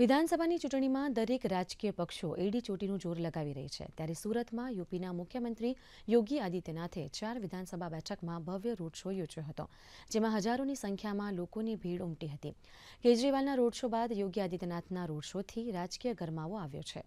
વિધાનસભાની ચૂંટણીમાં દરેક રાજકીય પક્ષો એડી ચોટીનું જોર લગાવી રહી છે ત્યારે સુરતમાં યુપીના મુખ્યમંત્રી યોગી આદિત્યનાથે ચાર વિધાનસભા બેઠકમાં ભવ્ય રોડ શો યોજ્યો હતો જેમાં હજારોની સંખ્યામાં લોકોની ભીડ ઉમટી હતી કેજરીવાલના રોડ શો બાદ યોગી આદિત્યનાથના રોડ શોથી રાજકીય ગરમાવો આવ્યો છે